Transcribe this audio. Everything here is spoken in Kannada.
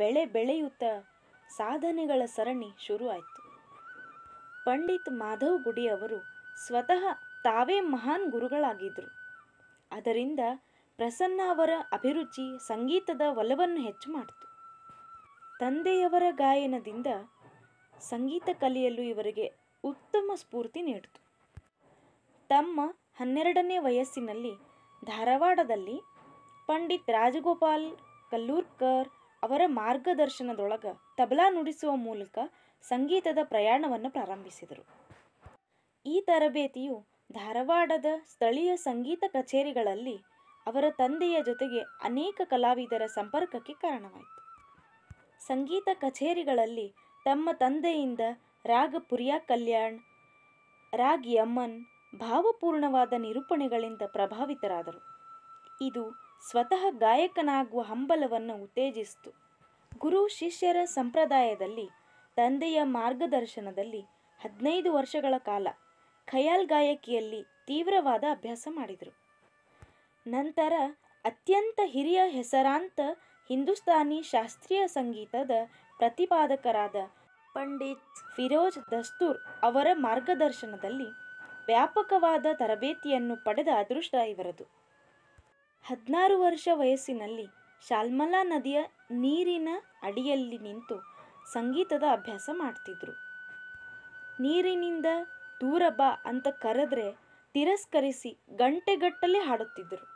ಬೆಳೆ ಬೆಳೆಯುತ್ತ ಸಾಧನೆಗಳ ಸರಣಿ ಶುರುವಾಯಿತು ಪಂಡಿತ್ ಮಾಧವ್ ಗುಡಿ ಅವರು ಸ್ವತಃ ತಾವೇ ಮಹಾನ್ ಗುರುಗಳಾಗಿದ್ದರು ಅದರಿಂದ ಪ್ರಸನ್ನ ಅವರ ಅಭಿರುಚಿ ಸಂಗೀತದ ಒಲವನ್ನು ಹೆಚ್ಚು ಮಾಡಿತು ತಂದೆಯವರ ಗಾಯನದಿಂದ ಸಂಗೀತ ಕಲಿಯಲು ಇವರಿಗೆ ಉತ್ತಮ ಸ್ಫೂರ್ತಿ ನೀಡಿತು ತಮ್ಮ ಹನ್ನೆರಡನೇ ವಯಸ್ಸಿನಲ್ಲಿ ಧಾರವಾಡದಲ್ಲಿ ಪಂಡಿತ್ ರಾಜಗೋಪಾಲ್ ಕಲ್ಲೂರ್ಕರ್ ಅವರ ಮಾರ್ಗದರ್ಶನದೊಳಗ ತಬಲಾ ನುಡಿಸುವ ಮೂಲಕ ಸಂಗೀತದ ಪ್ರಯಾಣವನ್ನು ಪ್ರಾರಂಭಿಸಿದರು ಈ ತರಬೇತಿಯು ಧಾರವಾಡದ ಸ್ಥಳೀಯ ಸಂಗೀತ ಕಚೇರಿಗಳಲ್ಲಿ ಅವರ ತಂದೆಯ ಜೊತೆಗೆ ಅನೇಕ ಕಲಾವಿದರ ಸಂಪರ್ಕಕ್ಕೆ ಕಾರಣವಾಯಿತು ಸಂಗೀತ ಕಚೇರಿಗಳಲ್ಲಿ ತಮ್ಮ ತಂದೆಯಿಂದ ರಾಗ ಪುರಿಯಾ ಕಲ್ಯಾಣ್ ರಾಗ್ ಯಮ್ಮನ್ ಭಾವಪೂರ್ಣವಾದ ನಿರೂಪಣೆಗಳಿಂದ ಪ್ರಭಾವಿತರಾದರು ಇದು ಸ್ವತಃ ಗಾಯಕನಾಗುವ ಹಂಬಲವನ್ನು ಉತ್ತೇಜಿಸಿತು ಗುರು ಶಿಷ್ಯರ ಸಂಪ್ರದಾಯದಲ್ಲಿ ತಂದೆಯ ಮಾರ್ಗದರ್ಶನದಲ್ಲಿ ಹದಿನೈದು ವರ್ಷಗಳ ಕಾಲ ಖಯಾಲ್ ಗಾಯಕಿಯಲ್ಲಿ ತೀವ್ರವಾದ ಅಭ್ಯಾಸ ಮಾಡಿದರು ನಂತರ ಅತ್ಯಂತ ಹಿರಿಯ ಹೆಸರಾಂತ ಹಿಂದೂಸ್ತಾನಿ ಶಾಸ್ತ್ರೀಯ ಸಂಗೀತದ ಪ್ರತಿಪಾದಕರಾದ ಪಂಡಿತ್ ಫಿರೋಜ್ ದಸ್ತೂರ್ ಅವರ ಮಾರ್ಗದರ್ಶನದಲ್ಲಿ ವ್ಯಾಪಕವಾದ ತರಬೇತಿಯನ್ನು ಪಡೆದ ಅದೃಷ್ಟ ಇವರದು ಹದಿನಾರು ವರ್ಷ ವಯಸ್ಸಿನಲ್ಲಿ ಶಾಲ್ಮಲಾ ನದಿಯ ನೀರಿನ ಅಡಿಯಲ್ಲಿ ನಿಂತು ಸಂಗೀತದ ಅಭ್ಯಾಸ ಮಾಡ್ತಿದ್ರು ನೀರಿನಿಂದ ದೂರ ಬಾ ಅಂತ ಕರೆದ್ರೆ ತಿರಸ್ಕರಿಸಿ ಗಂಟೆಗಟ್ಟಲೆ ಹಾಡುತ್ತಿದ್ದರು